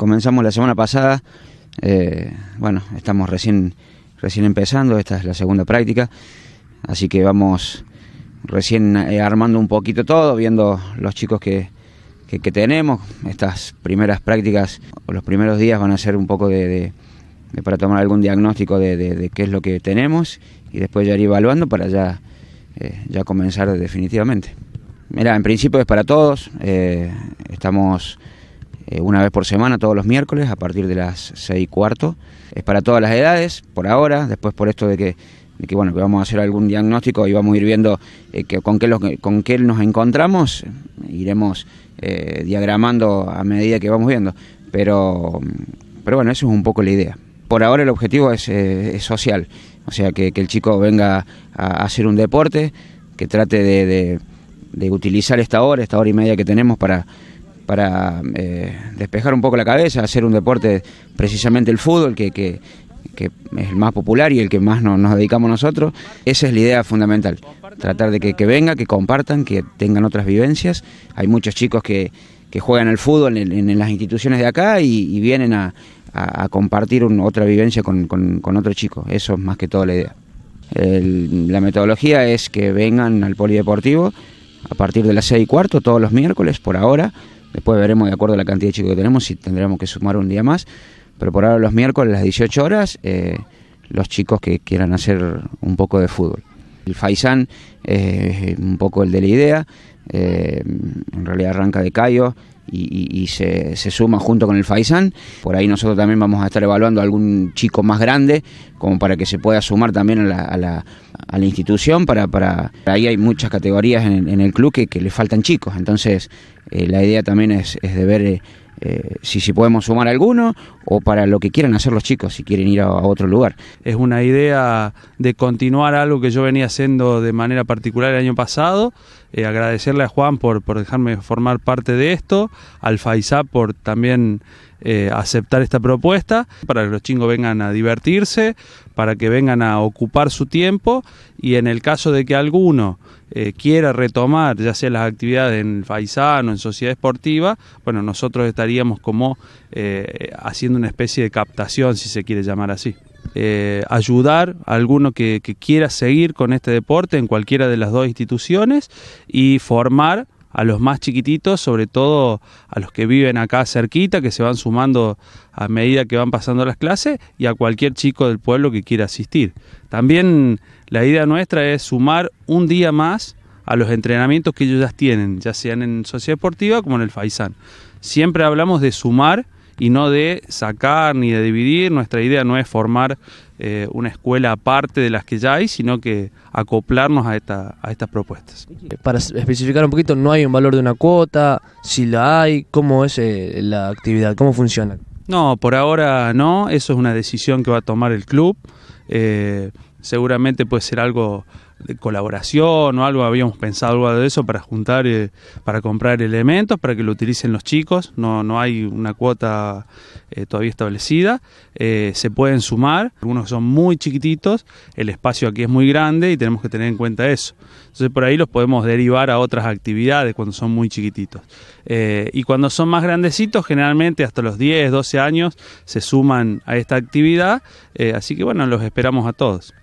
comenzamos la semana pasada. Eh, bueno, estamos recién, recién empezando, esta es la segunda práctica, así que vamos recién eh, armando un poquito todo, viendo los chicos que, tenemos. Estas primeras prácticas o los primeros días van a ser un poco de, para tomar algún diagnóstico de, qué es lo que tenemos y después ya ir evaluando para ya, eh, ya comenzar definitivamente. Mira, en principio es para todos. estamos eh, una vez por semana, todos los miércoles, a partir de las 6 y cuarto. Es para todas las edades, por ahora, después por esto de que, que bueno, que vamos a hacer algún diagnóstico y vamos a ir viendo eh, con, qué los, con qué nos encontramos, iremos eh, diagramando a medida que vamos viendo. Pero, pero bueno, eso es un poco la idea. Por ahora el objetivo es, social, o sea, que, el chico venga a hacer un deporte, que trate de, de, de utilizar esta hora, esta hora y media que tenemos para, para eh, despejar un poco la cabeza, hacer un deporte, precisamente el fútbol, que, es el más popular y el que más nos dedicamos nosotros. Esa es la idea fundamental, tratar de que, vengan... venga, que compartan, que tengan otras vivencias. Hay muchos chicos que, juegan al fútbol en, las instituciones de acá y, vienen a, compartir otra vivencia con, otro chico. Eso es más que todo la idea. la metodología es que vengan al polideportivo a partir de las 6 y cuarto todos los miércoles por ahora Después veremos, de acuerdo a la cantidad de chicos que tenemos, si tendremos que sumar un día más. Pero por ahora los miércoles a las 18 horas, eh, los chicos que quieran hacer un poco de fútbol. El Faisán es un poco el de la idea, eh, en realidad arranca de Cayo y, se, suma junto con el Faisán. Por ahí nosotros también vamos a estar evaluando algún chico más grande, como para que se pueda sumar también a la a la institución, para, para ahí hay muchas categorías en, el club que, que, le faltan chicos, entonces eh, la idea también es, de ver eh, eh, si, si podemos sumar alguno o para lo que quieran hacer los chicos, si quieren ir a, otro lugar. Es una idea de continuar algo que yo venía haciendo de manera particular el año pasado, agradecerle a Juan por, por dejarme formar parte de esto, al Faisá por también eh, aceptar esta propuesta, para que los chingos vengan a divertirse, para que vengan a ocupar su tiempo y en el caso de que alguno eh, quiera retomar ya sea las actividades en el en sociedad esportiva, bueno, nosotros estaríamos como eh, haciendo una especie de captación, si se quiere llamar así. ayudar a alguno que quiera seguir con este deporte en cualquiera de las dos instituciones y formar a los más chiquititos, sobre todo a los que viven acá cerquita, que se van sumando a medida que van pasando las clases, y a cualquier chico del pueblo que quiera asistir. También la idea nuestra es sumar un día más a los entrenamientos que ellos ya tienen, ya sean en Sociedad Deportiva como en el Faisán. Siempre hablamos de sumar y no de sacar ni de dividir. Nuestra idea no es formar eh, una escuela aparte de las que ya hay, sino que acoplarnos a, a estas propuestas. Para especificar un poquito, no hay un valor de una cuota, si la hay, cómo es eh, la actividad, cómo funciona. No, por ahora no, eso es una decisión que va a tomar el club. Eh, seguramente puede ser algo de colaboración o algo, habíamos pensado algo de eso para juntar, eh, para comprar elementos, para que lo utilicen los chicos, no, no hay una cuota eh, todavía establecida, eh, se pueden sumar, algunos son muy chiquititos, el espacio aquí es muy grande y tenemos que tener en cuenta eso. Entonces por ahí los podemos derivar a otras actividades cuando son muy chiquititos. y cuando son más grandecitos, generalmente hasta los 10, 12 años se suman a esta actividad, así que bueno, los esperamos a todos.